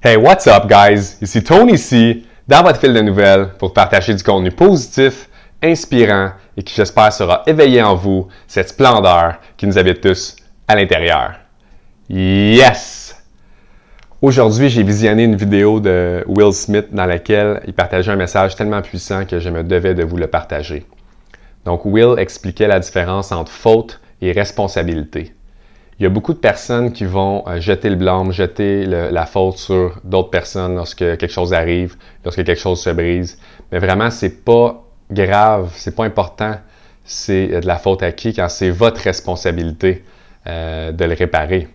Hey, what's up guys? Ici Tony ici, dans votre fil de nouvelles, pour partager du contenu positif, inspirant et qui j'espère sera éveillé en vous cette splendeur qui nous habite tous à l'intérieur. Yes! Aujourd'hui, j'ai visionné une vidéo de Will Smith dans laquelle il partageait un message tellement puissant que je me devais de vous le partager. Donc, Will expliquait la différence entre faute et responsabilité. Il y a beaucoup de personnes qui vont euh, jeter le blâme, jeter la faute sur d'autres personnes lorsque quelque chose arrive, lorsque quelque chose se brise. Mais vraiment, ce n'est pas grave, c'est pas important. C'est euh, de la faute à qui quand c'est votre responsabilité euh, de le réparer.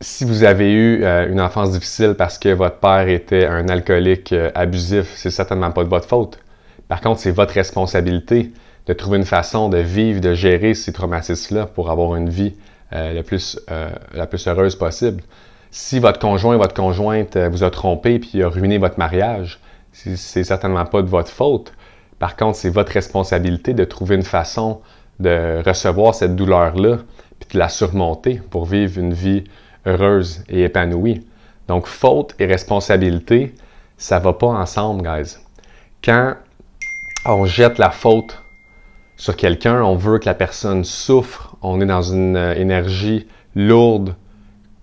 Si vous avez eu une enfance difficile parce que votre père était un alcoolique abusif, c'est certainement pas de votre faute. Par contre, c'est votre responsabilité de trouver une façon de vivre, de gérer ces traumatismes-là pour avoir une vie euh, la, plus, euh, la plus heureuse possible. Si votre conjoint votre conjointe euh, vous a trompé puis a ruiné votre mariage, c'est certainement pas de votre faute. Par contre, c'est votre responsabilité de trouver une façon de recevoir cette douleur-là puis de la surmonter pour vivre une vie heureuse et épanouie. Donc, faute et responsabilité, ça va pas ensemble, guys. Quand on jette la faute sur quelqu'un, on veut que la personne souffre, on est dans une euh, énergie lourde,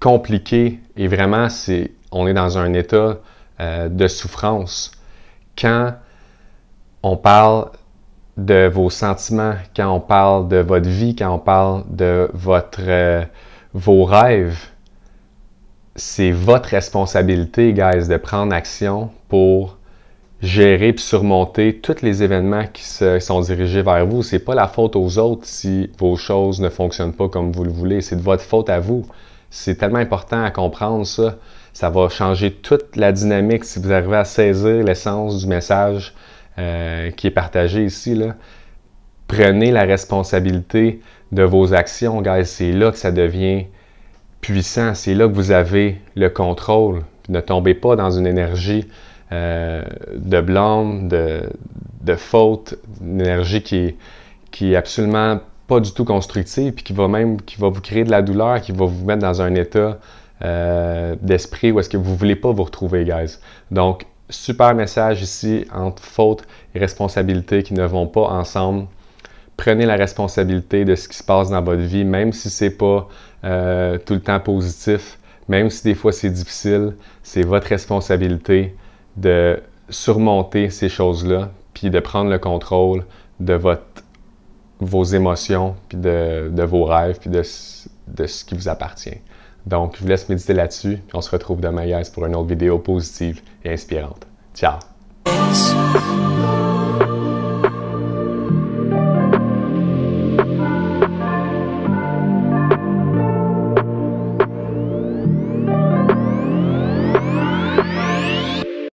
compliquée, et vraiment, c'est, on est dans un état euh, de souffrance. Quand on parle de vos sentiments, quand on parle de votre vie, quand on parle de votre, euh, vos rêves, c'est votre responsabilité, guys, de prendre action pour gérer et surmonter tous les événements qui, se, sont dirigés vers vous. Ce n'est pas la faute aux autres si vos choses ne fonctionnent pas comme vous le voulez. C'est de votre faute à vous. C'est tellement important à comprendre ça. Ça va changer toute la dynamique si vous arrivez à saisir l'essence du message euh, qui est partagé ici. Prenez la responsabilité de vos actions, guys. C'est là que ça devient puissant. C'est là que vous avez le contrôle. Ne tombez pas dans une énergie euh, de blâme, de, de faute, d'énergie énergie qui, qui est absolument pas du tout constructive, puis qui va même qui va vous créer de la douleur, qui va vous mettre dans un état euh, d'esprit où est-ce que vous voulez pas vous retrouver, guys. Donc, super message ici entre faute et responsabilité qui ne vont pas ensemble. Prenez la responsabilité de ce qui se passe dans votre vie, même si c'est pas euh, tout le temps positif, même si des fois c'est difficile, c'est votre responsabilité de surmonter ces choses-là, puis de prendre le contrôle de votre, vos émotions, puis de, vos rêves, puis de, de, ce qui vous appartient. Donc, je vous laisse méditer là-dessus. On se retrouve demain, guys, pour une autre vidéo positive et inspirante. Ciao!